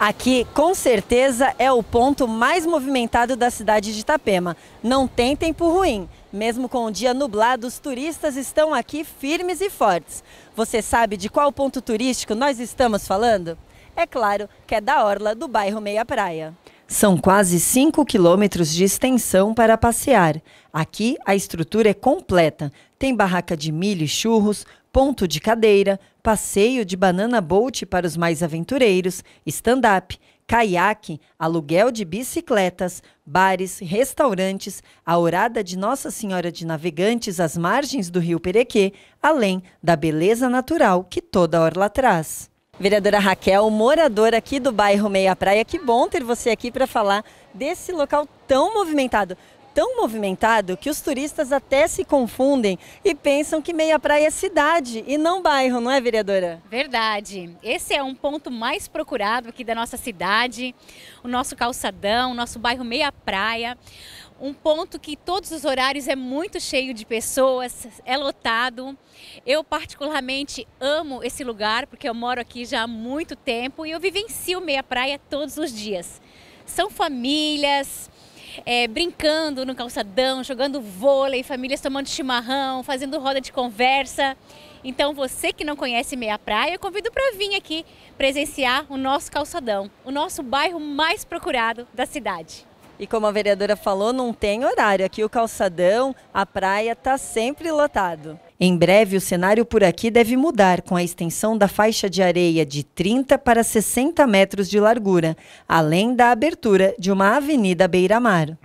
Aqui, com certeza, é o ponto mais movimentado da cidade de Itapema. Não tem tempo ruim. Mesmo com o dia nublado, os turistas estão aqui firmes e fortes. Você sabe de qual ponto turístico nós estamos falando? É claro que é da orla do bairro Meia Praia. São quase 5 quilômetros de extensão para passear. Aqui a estrutura é completa. Tem barraca de milho e churros, ponto de cadeira, passeio de banana boat para os mais aventureiros, stand-up, caiaque, aluguel de bicicletas, bares, restaurantes, a orada de Nossa Senhora de Navegantes às margens do rio Perequê, além da beleza natural que toda a orla traz. Vereadora Raquel, moradora aqui do bairro Meia Praia, que bom ter você aqui para falar desse local tão movimentado. Tão movimentado que os turistas até se confundem e pensam que Meia Praia é cidade e não bairro, não é, vereadora? Verdade. Esse é um ponto mais procurado aqui da nossa cidade, o nosso calçadão, o nosso bairro Meia Praia um ponto que todos os horários é muito cheio de pessoas, é lotado. Eu particularmente amo esse lugar porque eu moro aqui já há muito tempo e eu vivencio meia praia todos os dias. São famílias é, brincando no calçadão, jogando vôlei, famílias tomando chimarrão, fazendo roda de conversa. Então você que não conhece meia praia, eu convido para vir aqui presenciar o nosso calçadão, o nosso bairro mais procurado da cidade. E como a vereadora falou, não tem horário. Aqui o calçadão, a praia está sempre lotado. Em breve, o cenário por aqui deve mudar com a extensão da faixa de areia de 30 para 60 metros de largura, além da abertura de uma avenida beira-mar.